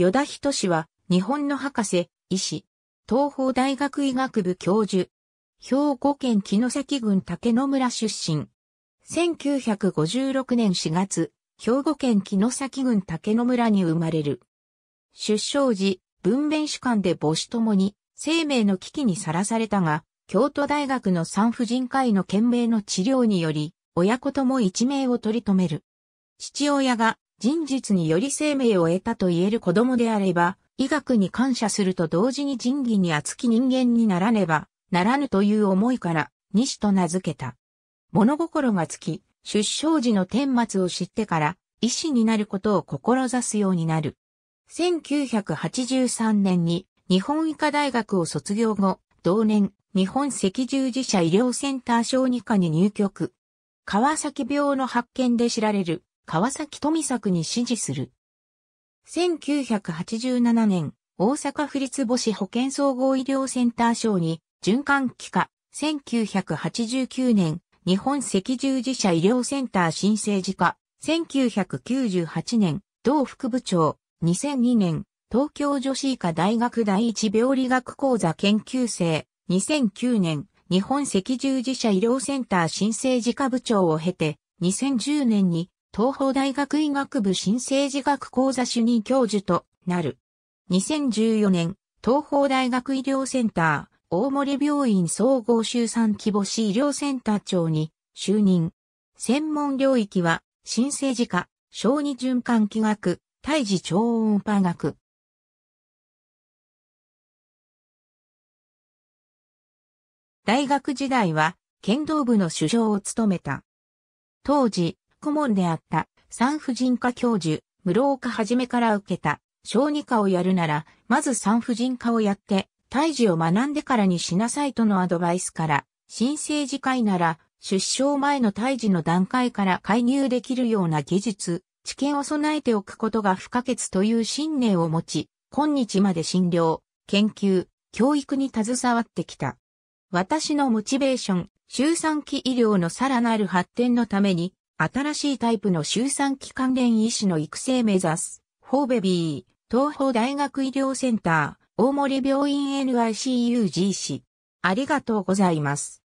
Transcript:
与田人氏は、日本の博士、医師、東方大学医学部教授、兵庫県木の崎郡竹野村出身。1956年4月、兵庫県木の崎郡竹野村に生まれる。出生時、文弁士官で母子ともに生命の危機にさらされたが、京都大学の産婦人科医の懸命の治療により、親子とも一命を取り留める。父親が人実により生命を得たと言える子供であれば、医学に感謝すると同時に仁義に厚き人間にならねば、ならぬという思いから、西と名付けた。物心がつき、出生時の顛末を知ってから、医師になることを志すようになる。1983年に日本医科大学を卒業後、同年、日本赤十字社医療センター小児科に入局。川崎病の発見で知られる川崎富作に支持する。1987年、大阪府立母子保健総合医療センター賞に循環器科。1989年、日本赤十字社医療センター新生児科。1998年、同副部長。2002年、東京女子医科大学第一病理学講座研究生。2009年、日本赤十字社医療センター新生児科部長を経て、2010年に東邦大学医学部新生児学講座主任教授となる。2014年、東邦大学医療センター、大森病院総合集産規模市医療センター長に就任。専門領域は、新生児科、小児循環器学、胎児超音波学。大学時代は、剣道部の主将を務めた。当時、顧問であった産婦人科教授、室岡はじめから受けた小児科をやるなら、まず産婦人科をやって、胎児を学んでからにしなさいとのアドバイスから、新生児会なら、出生前の胎児の段階から介入できるような技術、知見を備えておくことが不可欠という信念を持ち、今日まで診療、研究、教育に携わってきた。私のモチベーション、周産期医療のさらなる発展のために、新しいタイプの周産期関連医師の育成目指す、フォーベビー、東方大学医療センター、大森病院 NICUGC。ありがとうございます。